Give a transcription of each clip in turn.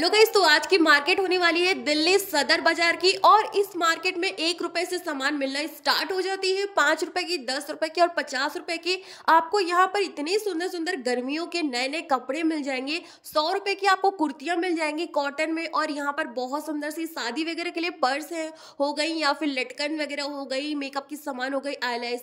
लोग इस तो आज की मार्केट होने वाली है दिल्ली सदर बाजार की और इस मार्केट में एक रुपए से सामान मिलना स्टार्ट हो जाती है पांच रुपए की दस रुपए की और पचास रुपए की आपको यहाँ पर इतने सुंदर सुंदर गर्मियों के नए नए कपड़े मिल जाएंगे सौ रुपए की आपको कुर्तियां मिल जाएंगी कॉटन में और यहाँ पर बहुत सुंदर सी शादी वगैरह के लिए पर्स है हो गई या फिर लटकन वगैरह हो गई मेकअप की सामान हो गई आई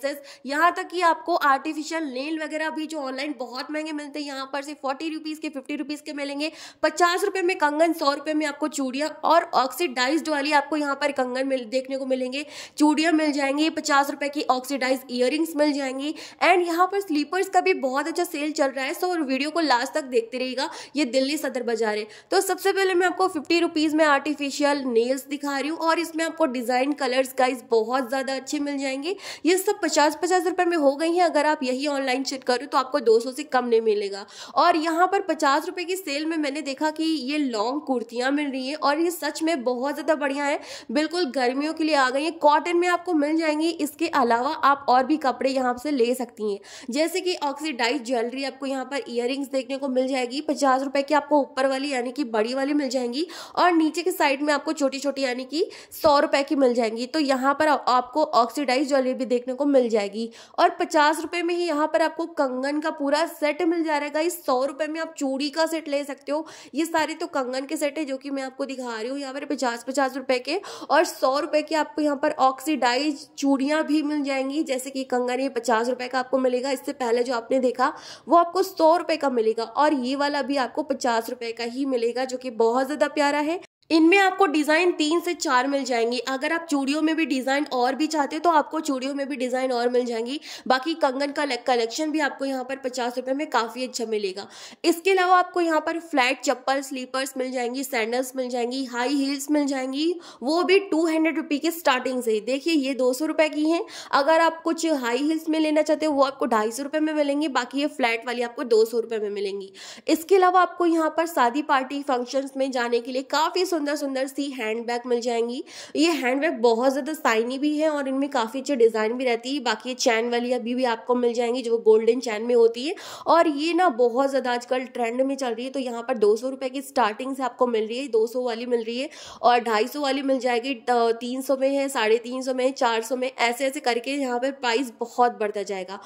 यहाँ तक कि आपको आर्टिफिशियल नेल वगैरह भी जो ऑनलाइन बहुत महंगे मिलते हैं यहाँ पर से फोर्टी रुपीज के फिफ्टी रुपीज के मिलेंगे पचास रुपए में कंगन सौ रुपए में आपको चूड़िया और ऑक्सीडाइज्ड वाली आपको यहाँ पर कंगन मिल देखने को मिलेंगे चूड़िया मिल जाएंगी पचास रुपए की ऑक्सीडाइज ईयरिंग्स मिल जाएंगी एंड यहाँ पर स्लीपर्स का भी बहुत अच्छा सेल चल रहा है सो वीडियो को लास्ट तक देखते रहेगा ये दिल्ली सदर बाजार है तो सबसे पहले मैं आपको फिफ्टी रुपीज़ में आर्टिफिशियल नेल्स दिखा रही हूँ और इसमें आपको डिज़ाइन कलर्स गाइज बहुत ज़्यादा अच्छे मिल जाएंगे ये सब पचास पचास रुपए में हो गई है अगर आप यही ऑनलाइन चेक करो तो आपको दो से कम नहीं मिलेगा और यहाँ पर पचास रुपए की सेल में मैंने देखा कि ये लॉन्ग कुर्तियाँ मिल रही है और ये सच में बहुत ज़्यादा बढ़िया है बिल्कुल गर्मियों के लिए आ गई हैं कॉटन में आपको मिल जाएंगी इसके अलावा आप और भी कपड़े यहाँ से ले सकती हैं जैसे कि ऑक्सीडाइज ज्वेलरी आपको यहाँ पर ईयर देखने को मिल जाएगी पचास की आपको ऊपर वाली यानी कि बड़ी वाली मिल जाएंगी और नीचे के साइड में आपको छोटी छोटी यानी कि सौ की मिल जाएंगी तो यहाँ पर आपको ऑक्सीडाइज ज्वेलरी भी देखने को मिल जाएगी और पचास रुपये में ही यहाँ पर आपको कंगन का पूरा सेट मिल जा इस सौ रुपये में आप चूड़ी का सेट ले सकते हो ये सारे तो कंगन के सेट है जो कि मैं आपको दिखा रही हूँ यहाँ पर पचास पचास रुपए के और सौ रुपए की आपको यहाँ पर ऑक्सीडाइज चूड़ियाँ भी मिल जाएंगी जैसे कि कंगन ये पचास रुपए का आपको मिलेगा इससे पहले जो आपने देखा वो आपको सौ रुपए का मिलेगा और ये वाला भी आपको पचास रुपए का ही मिलेगा जो कि बहुत ज़्यादा प्यारा है इनमें आपको डिज़ाइन तीन से चार मिल जाएंगी अगर आप चूड़ियों में भी डिज़ाइन और भी चाहते हो तो आपको चूड़ियों में भी डिज़ाइन और मिल जाएंगी बाकी कंगन का कलेक्शन भी आपको यहाँ पर पचास रुपये में काफ़ी अच्छा मिलेगा इसके अलावा आपको यहाँ पर फ्लैट चप्पल स्लीपर्स मिल जाएंगी सैंडल्स मिल जाएंगी हाई हील्स मिल जाएंगी वो भी टू हंड्रेड रुपी की स्टार्टिंग से ही देखिए ये दो सौ रुपए की हैं अगर आप कुछ हाई हील्स में लेना चाहते हो वो आपको ढाई सौ रुपये में मिलेंगी बाकी ये फ्लैट वाली आपको दो सौ रुपये में मिलेंगी इसके अलावा आपको यहाँ पर शादी पार्टी फंक्शंस में जाने के लिए काफ़ी सुंदर सुंदर सी हैंड बैग मिल जाएंगी ये हैंड बैग बहुत ज़्यादा साइनी भी है और इनमें काफ़ी अच्छी डिज़ाइन भी रहती है बाकी ये चैन वाली अभी भी आपको मिल जाएंगी जो गोल्डन चैन में होती है और ये ना बहुत ज़्यादा आजकल ट्रेंड में चल रही है तो यहाँ पर दो सौ की स्टार्टिंग से आपको मिल रही है दो सौ वाली मिल रही है और ढाई सौ वाली मिल जाएगी तीन सौ में है साढ़े तीन सौ में चार सौ में ऐसे ऐसे करके यहाँ पर प्राइस बहुत बढ़ता जाएगा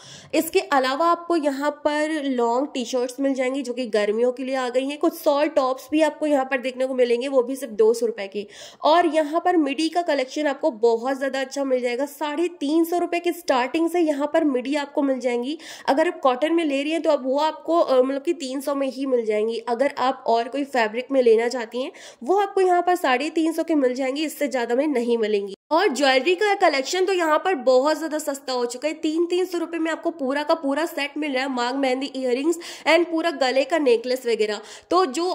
इसके अलावा आपको यहाँ पर लॉन्ग टी शर्ट्स मिल जाएंगी जो कि गर्मियों के लिए आ गई हैं कुछ सॉल टॉप्स भी आपको यहाँ पर देखने को मिलेंगे वो भी सिर्फ दो सौ रुपए की और यहाँ पर मिडी का कलेक्शन आपको बहुत ज़्यादा अच्छा मिल जाएगा साढ़े तीन सौ रुपए की स्टार्टिंग से यहाँ पर मिडी आपको मिल जाएंगी अगर आप कॉटन में ले रही हैं तो अब वो आपको मतलब कि तीन सौ में ही मिल जाएंगी अगर आप और कोई फैब्रिक में लेना चाहती हैं वो आपको यहाँ पर साढ़े तीन सौ के मिल जाएंगी इससे ज़्यादा में नहीं मिलेंगी और ज्वेलरी का कलेक्शन तो यहाँ पर बहुत ज़्यादा सस्ता हो चुका है तीन तीन सौ रुपए में आपको पूरा का पूरा सेट मिल रहा है मांग मेहंदी इयर एंड पूरा गले का नेकलेस वगैरह तो जो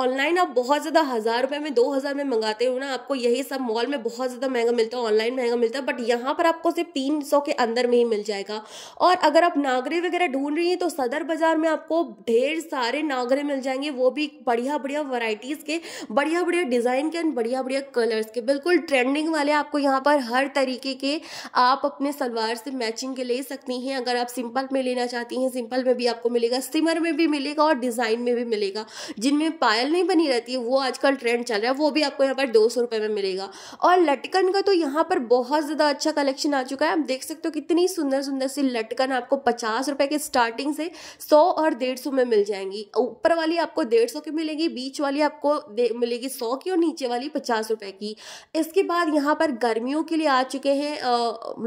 ऑनलाइन आप बहुत ज़्यादा हज़ार रुपए में दो हज़ार में मंगाते हो ना आपको यही सब मॉल में बहुत ज़्यादा महंगा मिलता है ऑनलाइन महंगा मिलता है बट यहाँ पर आपको सिर्फ तीन सौ के अंदर में ही मिल जाएगा और अगर आप नागरे वगैरह ढूंढ रही है तो सदर बाज़ार में आपको ढेर सारे नागरे मिल जाएंगे वो भी बढ़िया बढ़िया वराइटीज़ के बढ़िया बढ़िया डिज़ाइन के एंड बढ़िया बढ़िया कलर्स के बिल्कुल ट्रेंडिंग वाले आपको यहाँ पर हर तरीके के आप अपने सलवार से मैचिंग के ले सकती हैं अगर आप सिंपल में लेना चाहती हैं सिंपल में भी आपको मिलेगा सिमर में भी मिलेगा और डिज़ाइन में भी मिलेगा जिनमें पायल नहीं बनी रहती है वो आजकल ट्रेंड चल रहा है वो भी आपको यहाँ पर दो सौ में मिलेगा और लटकन का तो यहाँ पर बहुत ज़्यादा अच्छा कलेक्शन आ चुका है आप देख सकते हो कितनी सुंदर सुंदर सी लटकन आपको पचास रुपये के स्टार्टिंग से सौ और डेढ़ सौ में मिल जाएंगी ऊपर वाली आपको डेढ़ सौ की मिलेगी बीच वाली आपको मिलेगी सौ की और नीचे वाली पचास रुपये की इसके बाद यहाँ पर गर्मियों के लिए आ चुके हैं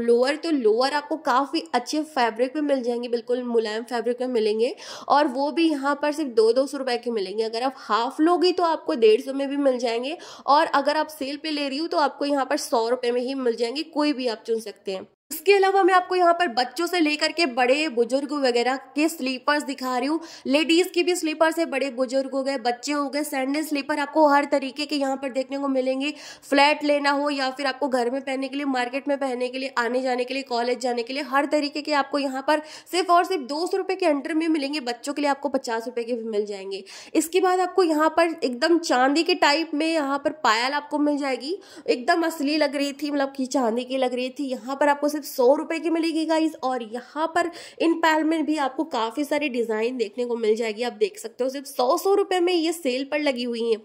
लोअर तो लोअर आपको काफ़ी अच्छे फैब्रिक में मिल जाएंगे बिल्कुल मुलायम फैब्रिक में मिलेंगे और वो भी यहाँ पर सिर्फ दो दो सौ रुपए के मिलेंगे अगर आप हाफ लोगी तो आपको डेढ़ सौ में भी मिल जाएंगे और अगर आप सेल पे ले रही हो तो आपको यहाँ पर सौ रुपये में ही मिल जाएंगे कोई भी आप चुन सकते हैं इसके अलावा मैं आपको यहाँ पर बच्चों से लेकर के बड़े बुजुर्ग वगैरह के स्लीपर्स दिखा रही हूँ लेडीज की भी स्लीपर्स है बड़े बुजुर्ग हो गए बच्चे हो गए सैंडल स्लीपर आपको हर तरीके के यहाँ पर देखने को मिलेंगे फ्लैट लेना हो या फिर आपको घर में पहनने के लिए मार्केट में पहनने के लिए आने जाने के लिए कॉलेज जाने के लिए हर तरीके के आपको यहाँ पर सिर्फ और सिर्फ दो सौ रुपये के अंडर में मिलेंगे बच्चों के लिए आपको पचास रुपए के भी मिल जाएंगे इसके बाद आपको यहाँ पर एकदम चांदी के टाइप में यहाँ पर पायल आपको मिल जाएगी एकदम असली लग रही थी मतलब की चांदी की लग रही थी यहाँ पर आपको सिर्फ सिर्फ सौ रुपए की मिलेगी गाइज और यहाँ पर इन पैल में भी आपको काफ़ी सारी डिज़ाइन देखने को मिल जाएगी आप देख सकते हो सिर्फ सौ सौ रुपए में ये सेल पर लगी हुई है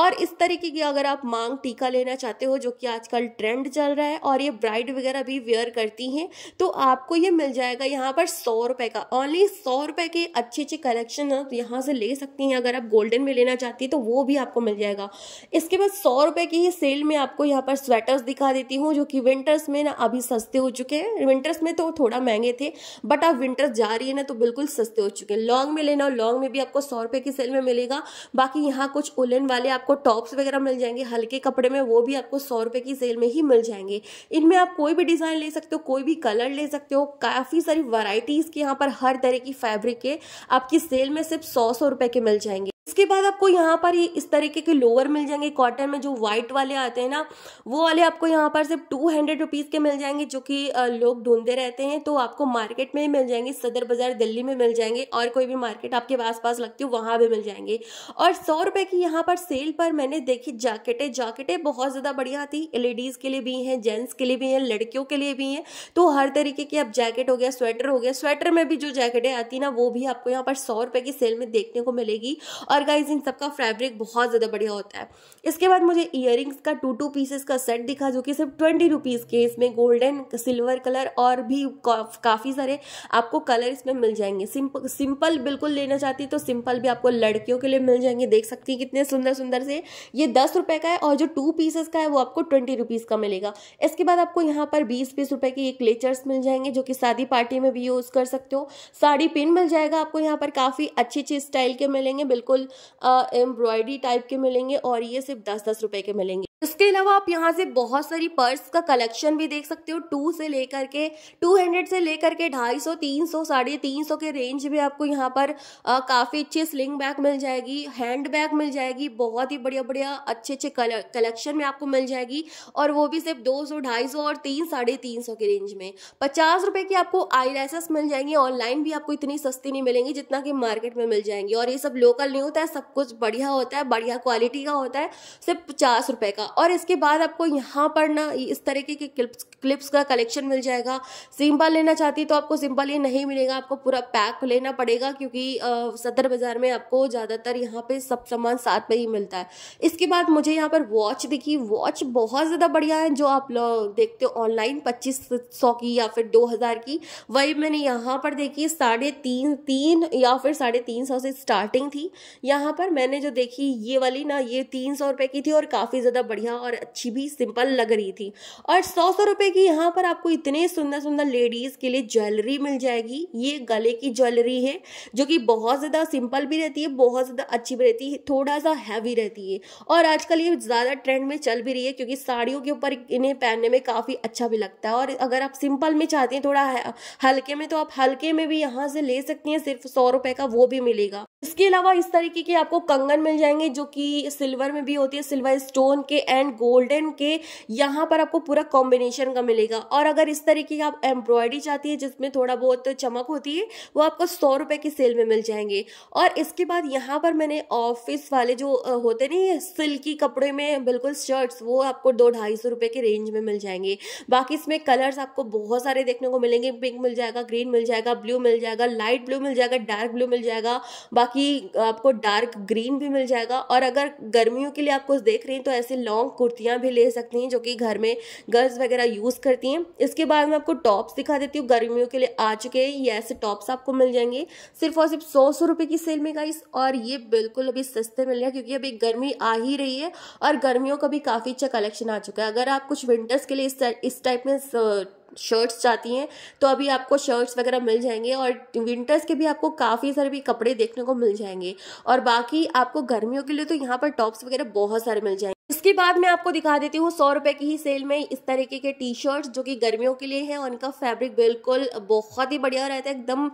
और इस तरीके की अगर आप मांग टीका लेना चाहते हो जो कि आजकल ट्रेंड चल रहा है और ये ब्राइड वगैरह भी वेयर करती हैं तो आपको ये मिल जाएगा यहाँ पर सौ रुपए का ओनली सौ रुपए के अच्छे अच्छे कलेक्शन आप यहाँ से ले सकती हैं अगर आप गोल्डन में लेना चाहती है तो वो भी आपको मिल जाएगा इसके बाद सौ रुपए की ही सेल में आपको यहाँ पर स्वेटर्स दिखा देती हूँ जो कि विंटर्स में ना अभी सस्ते हो चुके हैं विंटर्स में तो थोड़ा महंगे थे बट आप विंटर्स जा रही है ना तो बिल्कुल सस्ते हो चुके हैं लॉन्ग में लेना लॉन्ग में भी आपको सौ रुपये की सेल में मिलेगा बाकी यहाँ कुछ उलन वाले आपको टॉप्स वगैरह मिल जाएंगे हल्के कपड़े में वो भी आपको सौ रुपये की सेल में ही मिल जाएंगे इनमें आप कोई भी डिज़ाइन ले सकते हो कोई भी कलर ले सकते हो काफ़ी सारी वराइटीज़ के यहाँ पर हर तरह की फैब्रिक के आपकी सेल में सिर्फ सौ सौ रुपये के मिल जाएंगे इसके बाद आपको यहाँ पर ये इस तरीके के लोअर मिल जाएंगे कॉटन में जो व्हाइट वाले आते हैं ना वो वाले आपको यहाँ पर सिर्फ टू हंड्रेड रुपीज़ के मिल जाएंगे जो कि लोग ढूंढते रहते हैं तो आपको मार्केट में ही मिल जाएंगे सदर बाज़ार दिल्ली में मिल जाएंगे और कोई भी मार्केट आपके आस पास लगती हो वहाँ भी मिल जाएंगे और सौ रुपये की यहाँ पर सेल पर मैंने देखी जैकेटें जैकेटें बहुत ज़्यादा बढ़िया थी लेडीज़ के लिए भी हैं जेंट्स के लिए भी हैं लड़कियों के लिए भी हैं तो हर तरीके की अब जैकेट हो गया स्वेटर हो गया स्वेटर में भी जो जैकेटें आती ना वो भी आपको यहाँ पर सौ रुपये की सेल में देखने को मिलेगी और और गाइज इन सबका फैब्रिक बहुत ज़्यादा बढ़िया होता है इसके बाद मुझे इयर का टू टू पीसेस का सेट दिखा जो कि सिर्फ ट्वेंटी रुपीज़ के इसमें गोल्डन सिल्वर कलर और भी काफ़ी सारे आपको कलर इसमें मिल जाएंगे सिंपल सिंपल बिल्कुल लेना चाहती तो सिंपल भी आपको लड़कियों के लिए मिल जाएंगे देख सकती हैं कितने सुंदर सुंदर से ये दस रुपये का है और जो टू पीसेस का है वो आपको ट्वेंटी रुपीज़ का मिलेगा इसके बाद आपको यहाँ पर बीस बीस रुपये के ये क्लेचर्स मिल जाएंगे जो कि शादी पार्टी में भी यूज़ कर सकते हो साड़ी पिन मिल जाएगा आपको यहाँ पर काफ़ी अच्छी अच्छी स्टाइल के मिलेंगे बिल्कुल एम्ब्रॉयडरी टाइप के मिलेंगे और ये सिर्फ दस दस रुपए के मिलेंगे इसके अलावा आप यहाँ से बहुत सारी पर्स का कलेक्शन भी देख सकते हो टू से लेकर के टू हंड्रेड से लेकर के ढाई सौ तीन सौ साढ़े तीन सौ के रेंज में आपको यहाँ पर काफ़ी अच्छी स्लिंग बैग मिल जाएगी हैंड बैग मिल जाएगी बहुत ही बढ़िया बढ़िया अच्छे अच्छे कलेक्शन में आपको मिल जाएगी और वो भी सिर्फ दो सौ ढाई सौ और तीन साढ़े तीन सौ के रेंज में पचास रुपये की आपको आई मिल जाएंगी ऑनलाइन भी आपको इतनी सस्ती नहीं मिलेंगी जितना कि मार्केट में मिल जाएंगी और ये सब लोकल नहीं होता है सब कुछ बढ़िया होता है बढ़िया क्वालिटी का होता है सिर्फ पचास रुपये का और इसके बाद आपको यहाँ पर ना इस तरीके के क्लिप्स क्लिप्स का कलेक्शन मिल जाएगा सिंपल लेना चाहती तो आपको सिंपल ये नहीं मिलेगा आपको पूरा पैक लेना पड़ेगा क्योंकि सदर बाज़ार में आपको ज़्यादातर यहाँ पे सब सामान साथ में ही मिलता है इसके बाद मुझे यहाँ पर वॉच दिखी वॉच बहुत ज़्यादा बढ़िया है जो आप देखते हो ऑनलाइन पच्चीस सौ की या फिर दो हज़ार की वही मैंने यहाँ पर देखी साढ़े तीन तीन या फिर साढ़े तीन सौ से स्टार्टिंग थी यहाँ पर मैंने जो देखी ये वाली ना ये तीन सौ रुपये की थी और काफ़ी ज़्यादा बढ़िया बढ़िया और अच्छी भी सिंपल लग रही थी और सौ सौ रुपये की यहाँ पर आपको इतने सुंदर सुंदर लेडीज़ के लिए ज्वेलरी मिल जाएगी ये गले की ज्वेलरी है जो कि बहुत ज़्यादा सिंपल भी रहती है बहुत ज़्यादा अच्छी भी रहती है थोड़ा सा हैवी रहती है और आजकल ये ज़्यादा ट्रेंड में चल भी रही है क्योंकि साड़ियों के ऊपर इन्हें पहनने में काफ़ी अच्छा भी लगता है और अगर आप सिंपल में चाहती हैं थोड़ा हल्के में तो आप हल्के में भी यहाँ से ले सकती हैं सिर्फ सौ रुपये का वो भी मिलेगा इसके अलावा इस तरीके के आपको कंगन मिल जाएंगे जो कि सिल्वर में भी होती है सिल्वर स्टोन के एंड गोल्डन के यहाँ पर आपको पूरा कॉम्बिनेशन का मिलेगा और अगर इस तरीके की आप एम्ब्रॉयडरी चाहती है जिसमें थोड़ा बहुत चमक होती है वो आपको सौ रुपये की सेल में मिल जाएंगे और इसके बाद यहाँ पर मैंने ऑफिस वाले जो होते नहीं सिल्की कपड़े में बिल्कुल शर्ट्स वो आपको दो ढाई सौ रुपये के रेंज में मिल जाएंगे बाकी इसमें कलर्स आपको बहुत सारे देखने को मिलेंगे पिंक मिल जाएगा ग्रीन मिल जाएगा ब्लू मिल जाएगा लाइट ब्लू मिल जाएगा डार्क ब्लू मिल जाएगा बाकी आपको डार्क ग्रीन भी मिल जाएगा और अगर गर्मियों के लिए आप कुछ देख रहे हैं तो ऐसे लॉन्ग लॉन्ग कुर्तियाँ भी ले सकती हैं जो कि घर में गर्ल्स वगैरह यूज़ करती हैं इसके बाद मैं आपको टॉप्स दिखा देती हूँ गर्मियों के लिए आ चुके हैं ये ऐसे टॉप्स आपको मिल जाएंगे सिर्फ और सिर्फ सौ सौ रुपये की सेल में गाइस और ये बिल्कुल अभी सस्ते मिल रहे हैं क्योंकि अभी गर्मी आ ही रही है और गर्मियों का भी काफ़ी अच्छा कलेक्शन आ चुका है अगर आप कुछ विंटर्स के लिए इस टाइप में शर्ट्स चाहती हैं तो अभी आपको शर्ट्स वगैरह मिल जाएंगे और विंटर्स के भी आपको काफ़ी सारे भी कपड़े देखने को मिल जाएंगे और बाकी आपको गर्मियों के लिए तो यहाँ पर टॉप्स वगैरह बहुत सारे मिल जाएंगे इसके बाद मैं आपको दिखा देती हूँ सौ रुपए की ही सेल में इस तरीके के टी शर्ट्स जो कि गर्मियों के लिए हैं और इनका फैब्रिक बिल्कुल बहुत ही बढ़िया रहता है एकदम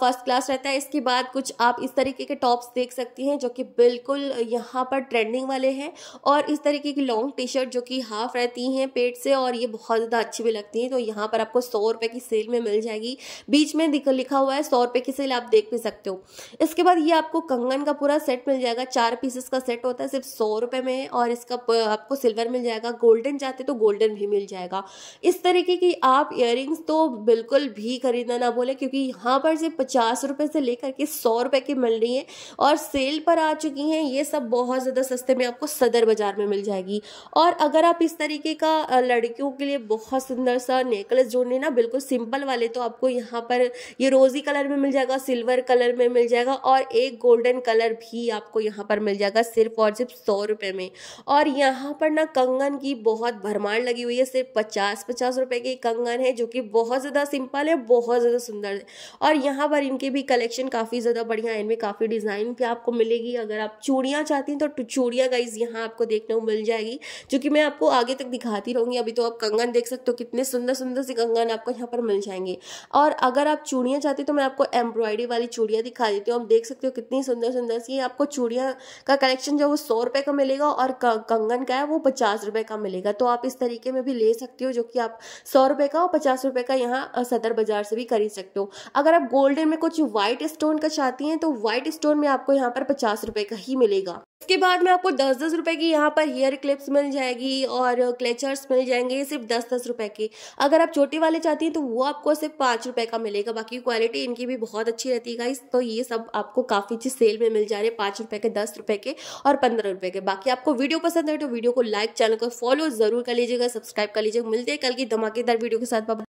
फर्स्ट क्लास रहता है इसके बाद कुछ आप इस तरीके के टॉप्स देख सकती हैं जो कि बिल्कुल यहाँ पर ट्रेंडिंग वाले हैं और इस तरीके की लॉन्ग टी शर्ट जो कि हाफ रहती हैं पेट से और ये बहुत ज़्यादा अच्छी भी लगती हैं तो यहाँ पर आपको सौ रुपये की सेल में मिल जाएगी बीच में लिखा हुआ है सौ रुपये की सेल आप देख भी सकते हो इसके बाद ये आपको कंगन का पूरा सेट मिल जाएगा चार पीसेस का सेट होता है सिर्फ सौ रुपये में और इसका आप आपको सिल्वर मिल जाएगा गोल्डन चाहते तो गोल्डन भी मिल जाएगा इस तरीके की आप इयर तो बिल्कुल भी खरीदना ना बोले क्योंकि यहाँ पर से पचास रुपये से लेकर के सौ रुपये की मिल रही है और सेल पर आ चुकी हैं ये सब बहुत ज़्यादा सस्ते में आपको सदर बाज़ार में मिल जाएगी और अगर आप इस तरीके का लड़कियों के लिए बहुत सुंदर सा नेकलेस जोड़ने ना बिल्कुल सिंपल वाले तो आपको यहाँ पर ये रोज़ी कलर में मिल जाएगा सिल्वर कलर में मिल जाएगा और एक गोल्डन कलर भी आपको यहाँ पर मिल जाएगा सिर्फ और सिर्फ सौ रुपये में और यहाँ पर ना कंगन की बहुत भरमार लगी हुई है सिर्फ पचास पचास रुपए के कंगन है जो कि बहुत ज़्यादा सिंपल है बहुत ज़्यादा सुंदर है और यहाँ पर इनके भी कलेक्शन काफ़ी ज़्यादा बढ़िया है इनमें काफ़ी डिज़ाइन भी आपको मिलेगी अगर आप चूड़ियाँ चाहती हैं तो चूड़ियाँ गाइज यहाँ आपको देखने को मिल जाएगी जो कि मैं आपको आगे तक दिखाती रहूँगी अभी तो आप कंगन देख सकते हो कितने सुंदर सुंदर से कंगन आपको यहाँ पर मिल जाएंगे और अगर आप चूड़ियाँ चाहती तो मैं आपको एम्ब्रॉयडरी वाली चूड़ियाँ दिखा देती हूँ आप देख सकते हो कितनी सुंदर सुंदर सी आपको चूड़ियाँ का कलेक्शन जो है वो सौ रुपये का मिलेगा और कंगन का है वो पचास रुपए का मिलेगा तो आप इस तरीके में भी ले सकते हो जो कि आप सौ रुपए का और पचास रुपए का यहाँ सदर बाजार से भी खरीद सकते हो अगर आप गोल्डन में कुछ व्हाइट स्टोन का चाहती हैं तो व्हाइट स्टोन में आपको यहाँ पर पचास रुपए का ही मिलेगा इसके बाद में आपको दस दस रुपए की यहाँ पर हेयर क्लिप्स मिल जाएगी और क्लेचर्स मिल जाएंगे सिर्फ दस दस रुपए के अगर आप छोटे वाले चाहती हैं तो वो आपको सिर्फ पांच रुपए का मिलेगा बाकी क्वालिटी इनकी भी बहुत अच्छी रहती है तो ये सब आपको काफ़ी चीज़ सेल में मिल जा रहे हैं पांच रुपए के दस रुपए के और पंद्रह रुपए के बाकी आपको वीडियो पसंद पसंद है तो वीडियो को लाइक चैनल को फॉलो जरूर कर लीजिएगा सब्सक्राइब कर लीजिएगा मिलते हैं कल की धमाकेदार वीडियो के साथ बाबा